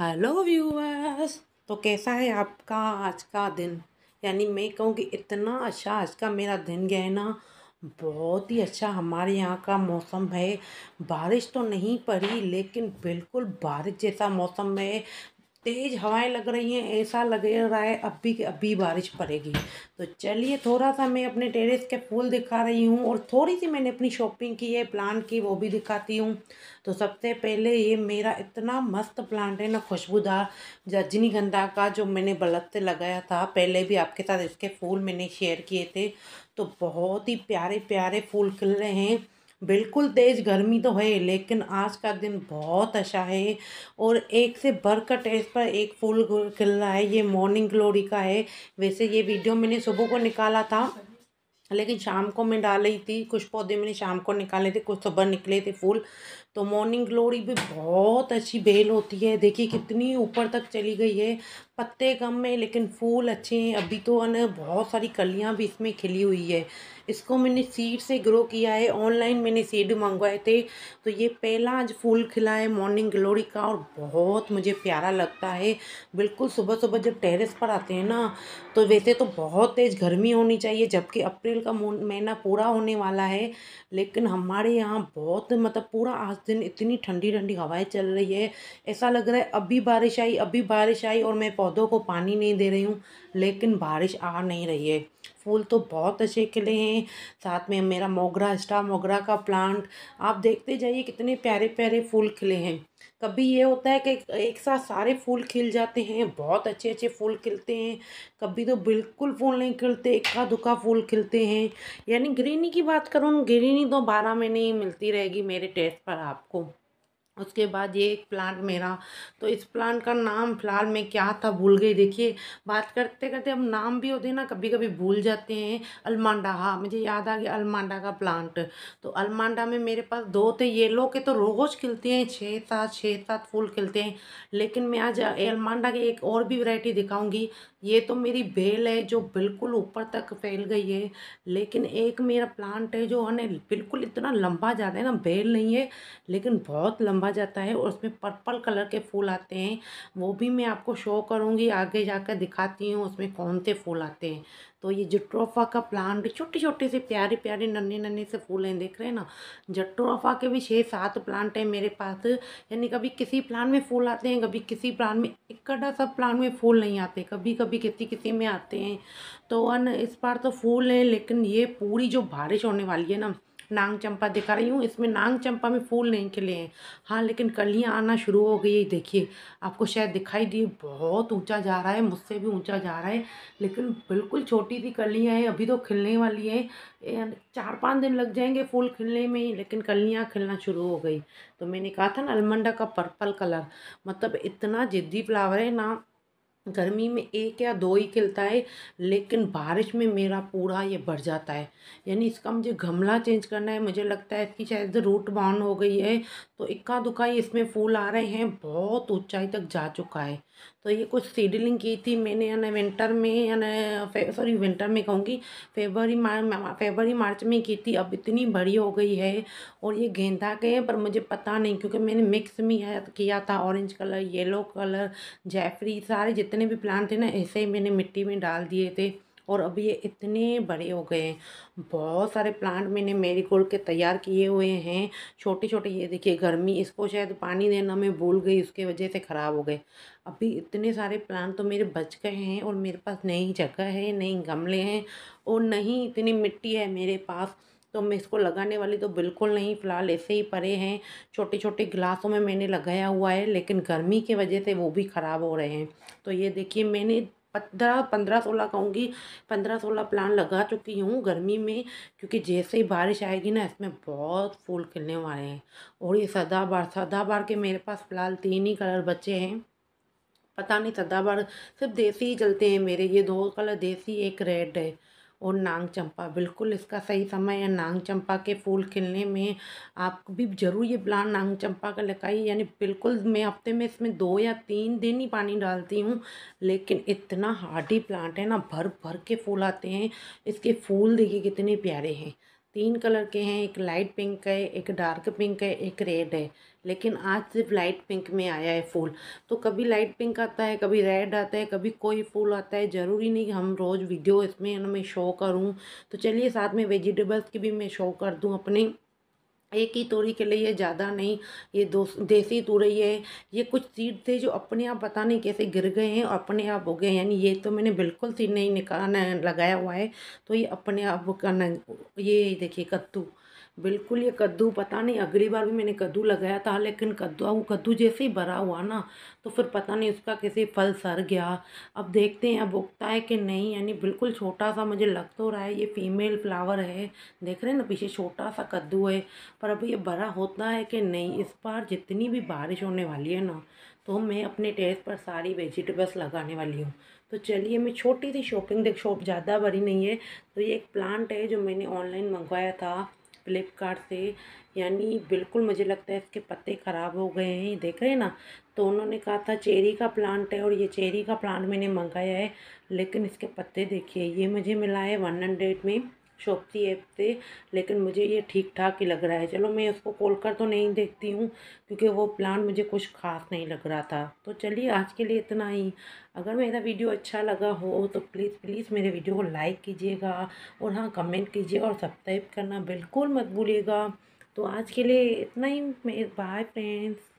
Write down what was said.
hello viewers तो कैसा है आपका आज का दिन यानी मैं कहूँ कि इतना अच्छा आज का मेरा दिन गया है ना बहुत ही अच्छा हमारे यहाँ का मौसम है बारिश तो नहीं पड़ी लेकिन बिल्कुल बारिश जैसा मौसम है तेज़ हवाएं लग रही हैं ऐसा लग रहा है अभी के अभी बारिश पड़ेगी तो चलिए थोड़ा सा मैं अपने टेरेस के फूल दिखा रही हूँ और थोड़ी सी मैंने अपनी शॉपिंग की है प्लांट की वो भी दिखाती हूँ तो सबसे पहले ये मेरा इतना मस्त प्लांट है ना खुशबूदार गंदा का जो मैंने बल्ब से लगाया था पहले भी आपके साथ इसके फूल मैंने शेयर किए थे तो बहुत ही प्यारे प्यारे फूल खिल रहे हैं बिल्कुल तेज़ गर्मी तो है लेकिन आज का दिन बहुत अच्छा है और एक से बढ़कर टेस्ट पर एक फूल खिल रहा है ये मॉर्निंग ग्लोरी का है वैसे ये वीडियो मैंने सुबह को निकाला था लेकिन शाम को मैं डाली थी कुछ पौधे मैंने शाम को निकाले थे कुछ सुबह तो निकले थे फूल तो मॉर्निंग ग्लोरी भी बहुत अच्छी बेल होती है देखिए कितनी ऊपर तक चली गई है पत्ते कम है लेकिन फूल अच्छे हैं अभी तो ना बहुत सारी कलियाँ भी इसमें खिली हुई है इसको मैंने सीड से ग्रो किया है ऑनलाइन मैंने सीड मंगवाए थे तो ये पहला आज फूल खिला है मॉर्निंग ग्लोरी का और बहुत मुझे प्यारा लगता है बिल्कुल सुबह सुबह जब टेरेस पर आते हैं ना तो वैसे तो बहुत तेज़ गर्मी होनी चाहिए जबकि अप्रैल का महीना पूरा होने वाला है लेकिन हमारे यहाँ बहुत मतलब पूरा आज दिन इतनी ठंडी ठंडी हवाएं चल रही है ऐसा लग रहा है अभी बारिश आई अभी बारिश आई और मैं पौधों को पानी नहीं दे रही हूँ लेकिन बारिश आ नहीं रही है फूल तो बहुत अच्छे खिले हैं साथ में मेरा मोगरा स्टा मोगरा का प्लांट आप देखते जाइए कितने प्यारे प्यारे फूल खिले हैं कभी ये होता है कि एक साथ सारे फूल खिल जाते हैं बहुत अच्छे अच्छे फूल खिलते हैं कभी तो बिल्कुल फूल नहीं खिलते इक्का दुक्का फूल खिलते हैं यानी ग्रीनी की बात करूँ ग्रीनी तो बारह महीने ही मिलती रहेगी मेरे टेस्ट पर आपको उसके बाद ये एक प्लांट मेरा तो इस प्लांट का नाम फिलहाल मैं क्या था भूल गई देखिए बात करते करते हम नाम भी होते हैं ना कभी कभी भूल जाते हैं अलमांडा हाँ मुझे याद आ गया अलमांडा का प्लांट तो अलमांडा में मेरे पास दो थे तो येलो के तो रोज़ खिलते हैं छः सात छः सात फूल खिलते हैं लेकिन मैं आज अलमांडा की एक और भी वरायटी दिखाऊँगी ये तो मेरी बेल है जो बिल्कुल ऊपर तक फैल गई है लेकिन एक मेरा प्लांट है जो है बिल्कुल इतना लंबा जाता है ना बेल नहीं है लेकिन बहुत लंबा लंबा जाता है और उसमें पर्पल कलर के फूल आते हैं वो भी मैं आपको शो करूँगी आगे जाकर दिखाती हूँ उसमें कौन से फूल आते हैं तो ये जट्रोफा का प्लांट छोटे छोटे से प्यारे प्यारे नन्हे नन्हे से फूल हैं देख रहे हैं ना जट्रोफा के भी छः सात प्लांट हैं मेरे पास यानी कभी किसी प्लांट में फूल आते हैं कभी किसी प्लांट में इकट्ठा सब प्लांट में फूल नहीं आते कभी कभी किसी किसी में आते हैं तो अन इस बार तो फूल है लेकिन ये पूरी जो बारिश होने वाली है ना नांग चंपा दिखा रही हूँ इसमें नांग चंपा में फूल नहीं खिले हैं हाँ लेकिन कलियाँ आना शुरू हो गई है देखिए आपको शायद दिखाई दिए बहुत ऊंचा जा रहा है मुझसे भी ऊंचा जा रहा है लेकिन बिल्कुल छोटी सी कलियाँ हैं अभी तो खिलने वाली हैं चार पाँच दिन लग जाएंगे फूल खिलने में ही लेकिन कलियाँ खिलना शुरू हो गई तो मैंने कहा था ना अलमंडा का पर्पल कलर मतलब इतना जिद्दी फ्लावर है ना गर्मी में एक या दो ही खिलता है लेकिन बारिश में मेरा पूरा ये भर जाता है यानी इसका मुझे गमला चेंज करना है मुझे लगता है इसकी शायद रूट बाउंड हो गई है तो इक्का दुक्का इसमें फूल आ रहे हैं बहुत ऊंचाई तक जा चुका है तो ये कुछ सीडलिंग की थी मैंने यानी विंटर में यानी सॉरी विंटर में कहूँगी फेबरी मार फेबरी मार्च में की थी अब इतनी बड़ी हो गई है और ये गेंदा के हैं पर मुझे पता नहीं क्योंकि मैंने मिक्स में किया था ऑरेंज कलर येलो कलर जैफरी सारे जितने भी प्लांट थे ना ऐसे ही मैंने मिट्टी में डाल दिए थे और अब ये इतने बड़े हो गए हैं बहुत सारे प्लांट मैंने मेरी गोल्ड के तैयार किए हुए हैं छोटे छोटे ये देखिए गर्मी इसको शायद पानी देना मैं भूल गई उसके वजह से ख़राब हो गए अभी इतने सारे प्लांट तो मेरे बच गए हैं और मेरे पास नई जगह है नई गमले हैं और नहीं इतनी मिट्टी है मेरे पास तो मैं इसको लगाने वाली तो बिल्कुल नहीं फ़िलहाल ऐसे ही परे हैं छोटे छोटे गिलासों में मैंने लगाया हुआ है लेकिन गर्मी के वजह से वो भी ख़राब हो रहे हैं तो ये देखिए मैंने पंद्रह पंद्रह सोलह कहूँगी पंद्रह सोलह प्लान लगा चुकी हूँ गर्मी में क्योंकि जैसे ही बारिश आएगी ना इसमें बहुत फूल खिलने वाले हैं और ये सदाबार सदाबार के मेरे पास फ़िलहाल तीन ही कलर बचे हैं पता नहीं सदाबार सिर्फ देसी ही चलते हैं मेरे ये दो कलर देसी एक रेड है और नांग चंपा बिल्कुल इसका सही समय है नांग चंपा के फूल खिलने में आप भी ज़रूर ये प्लान नांग चंपा का लगाइए यानी बिल्कुल मैं हफ्ते में इसमें दो या तीन दिन ही पानी डालती हूँ लेकिन इतना हार्डी प्लांट है ना भर भर के फूल आते हैं इसके फूल देखिए कितने प्यारे हैं तीन कलर के हैं एक लाइट पिंक है एक डार्क पिंक है एक रेड है लेकिन आज सिर्फ लाइट पिंक में आया है फूल तो कभी लाइट पिंक आता है कभी रेड आता है कभी कोई फूल आता है ज़रूरी नहीं हम रोज़ वीडियो इसमें मैं शो करूँ तो चलिए साथ में वेजिटेबल्स की भी मैं शो कर दूँ अपने एक ही तोरी के लिए ज़्यादा नहीं ये दो देसी तुरई है ये कुछ सीड थे जो अपने आप पता नहीं कैसे गिर गए हैं और अपने आप हो गए यानी ये तो मैंने बिल्कुल सीड नहीं निकाल लगाया हुआ है तो ये अपने आप का ये देखिए कद्दू बिल्कुल ये कद्दू पता नहीं अगली बार भी मैंने कद्दू लगाया था लेकिन कद्दू वो कद्दू जैसे ही भरा हुआ ना तो फिर पता नहीं उसका कैसे फल सर गया अब देखते हैं अब उगता है कि नहीं यानी बिल्कुल छोटा सा मुझे लग तो रहा है ये फीमेल फ्लावर है देख रहे हैं ना पीछे छोटा सा कद्दू है पर अब ये भरा होता है कि नहीं इस बार जितनी भी बारिश होने वाली है ना तो मैं अपने टेरेस पर सारी वेजिटेबल्स लगाने वाली हूँ तो चलिए मैं छोटी सी शॉपिंग देख शॉप ज़्यादा बड़ी नहीं है तो ये एक प्लांट है जो मैंने ऑनलाइन मंगवाया था फ्लिपकार्ट से यानी बिल्कुल मुझे लगता है इसके पत्ते ख़राब हो गए हैं देख रहे हैं ना तो उन्होंने कहा था चेरी का प्लांट है और ये चेरी का प्लांट मैंने मंगाया है लेकिन इसके पत्ते देखिए ये मुझे मिला है वन हंड्रेड में शॉप थी ऐप से लेकिन मुझे ये ठीक ठाक ही लग रहा है चलो मैं इसको खोल कर तो नहीं देखती हूँ क्योंकि वो प्लान मुझे कुछ खास नहीं लग रहा था तो चलिए आज के लिए इतना ही अगर मेरा वीडियो अच्छा लगा हो तो प्लीज़ प्लीज़ मेरे वीडियो को लाइक कीजिएगा और हाँ कमेंट कीजिए और सब्सक्राइब करना बिल्कुल मत भूलिएगा तो आज के लिए इतना ही मेरे बाय फ्रेंड्स